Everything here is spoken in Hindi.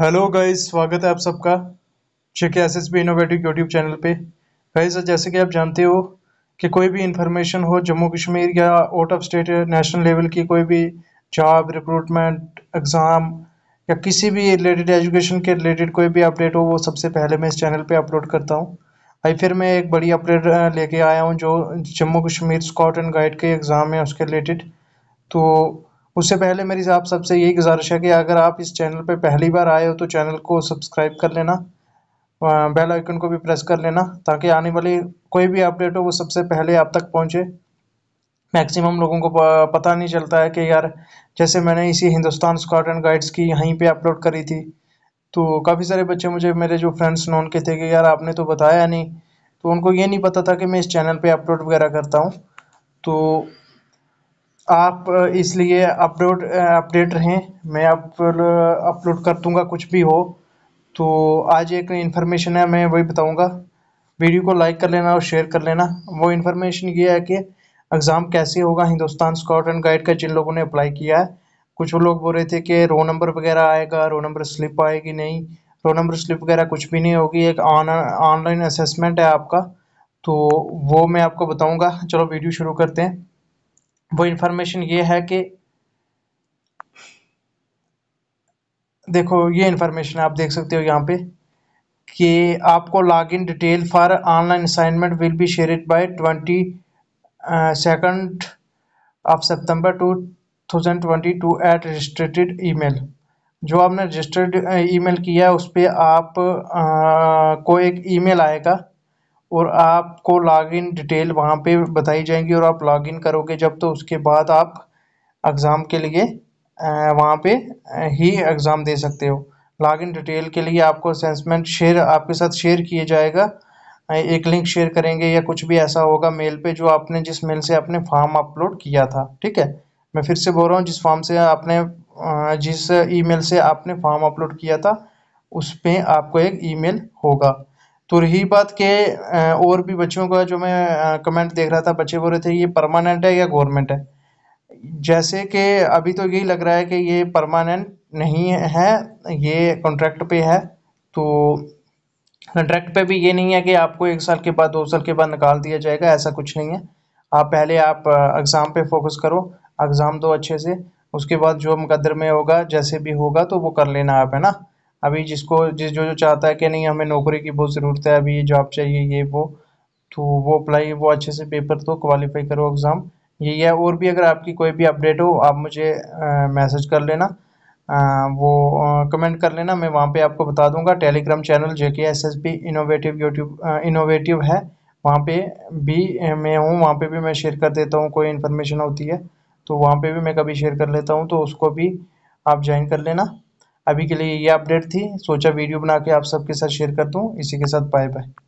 हेलो गाइस स्वागत है आप सबका JK S S B innovative YouTube channel पे गाइस जैसे कि आप जानते हो कि कोई भी इंफॉर्मेशन हो जम्मू कश्मीर या out of state national level की कोई भी जॉब रिक्रूटमेंट एग्ज़ाम या किसी भी रिलेटेड एजुकेशन के रिलेटेड कोई भी अपडेट हो वो सबसे पहले मैं इस चैनल पर अपलोड करता हूँ आई फिर मैं एक बड़ी अपडेट लेके आया हूँ जो Jammu Kashmir scout and guide के एग्ज़ाम है उसके रिलेटेड तो उससे पहले मेरी आप सबसे यही गुजारिश है कि अगर आप इस चैनल पर पहली बार आए हो तो चैनल को सब्सक्राइब कर लेना बेल आइकन को भी प्रेस कर लेना ताकि आने वाली कोई भी अपडेट हो वो सबसे पहले आप तक पहुंचे मैक्सिमम लोगों को पता नहीं चलता है कि यार जैसे मैंने इसी हिंदुस्तान स्कॉट एंड गाइड्स की यहीं पे अपलोड करी थी तो काफ़ी सारे बच्चे मुझे मेरे जो फ्रेंड्स नॉन के थे कि यार आपने तो बताया नहीं तो उनको ये नहीं पता था कि मैं इस चैनल पर अपलोड वगैरह करता हूँ तो आप इसलिए अपलोड अपडेट रहें मैं आप अपलोड कर दूँगा कुछ भी हो तो आज एक इन्फॉर्मेशन है मैं वही बताऊँगा वीडियो को लाइक कर लेना और शेयर कर लेना वो इन्फॉर्मेशन ये है कि एग्ज़ाम कैसे होगा हिंदुस्तान स्काउट एंड गाइड का जिन लोगों ने अप्लाई किया है कुछ लोग बोल रहे थे कि रो नंबर वगैरह आएगा रो नंबर स्लिप आएगी नहीं रो नंबर स्लिप वगैरह कुछ भी नहीं होगी एक ऑनलाइन असेसमेंट है आपका तो वो मैं आपको बताऊंगा चलो वीडियो शुरू करते हैं वो इन्फॉर्मेशन ये है कि देखो ये इन्फॉर्मेशन आप देख सकते हो यहाँ पे कि आपको log in detail for online assignment will be share by twenty second of September two thousand twenty two at registrated email जो आपने रजिस्टर्ड ईमेल uh, किया है उस पर आप आ, uh, को एक ईमेल आएगा और आपको लॉगिन डिटेल वहाँ पे बताई जाएंगी और आप लॉगिन करोगे जब तो उसके बाद आप एग्ज़ाम के लिए वहाँ पे ही एग्ज़ाम दे सकते हो लॉगिन डिटेल के लिए आपको असेसमेंट शेयर आपके साथ शेयर किया जाएगा एक लिंक शेयर करेंगे या कुछ भी ऐसा होगा मेल पे जो आपने जिस मेल से आपने फॉर्म अपलोड किया था ठीक है मैं फिर से बोल रहा हूँ जिस फॉर्म से आपने जिस ईमेल से आपने फॉर्म अपलोड किया था उस पर आपको एक ईमेल होगा तो रही बात के और भी बच्चों का जो मैं कमेंट देख रहा था बच्चे बोल रहे थे ये परमानेंट है या गवर्नमेंट है जैसे कि अभी तो यही लग रहा है कि ये परमानेंट नहीं है ये कॉन्ट्रैक्ट पे है तो कॉन्ट्रैक्ट पे भी ये नहीं है कि आपको एक साल के बाद दो साल के बाद निकाल दिया जाएगा ऐसा कुछ नहीं है आप पहले आप एग्ज़ाम पे फोकस करो एग्ज़ाम दो अच्छे से उसके बाद जो मुकदर में होगा जैसे भी होगा तो वो कर लेना आप है ना अभी जिसको जिस जो जो चाहता है कि नहीं हमें नौकरी की बहुत ज़रूरत है अभी ये जॉब चाहिए ये वो तो वो अप्लाई वो अच्छे से पेपर दो क्वालिफाई करो एग्ज़ाम यही है और भी अगर आपकी कोई भी अपडेट हो आप मुझे मैसेज कर लेना आ, वो कमेंट कर लेना मैं वहाँ पे आपको बता दूँगा Telegram channel J K S S B innovative YouTube innovative है वहाँ पे भी मैं हूँ वहाँ पे भी मैं शेयर कर देता हूँ कोई इन्फॉर्मेशन होती है तो वहाँ पे भी मैं कभी शेयर कर लेता हूँ तो उसको भी आप ज्वाइन कर लेना अभी के लिए ये अपडेट थी सोचा वीडियो बना के आप सबके साथ शेयर कर दूँ इसी के साथ बाय बाय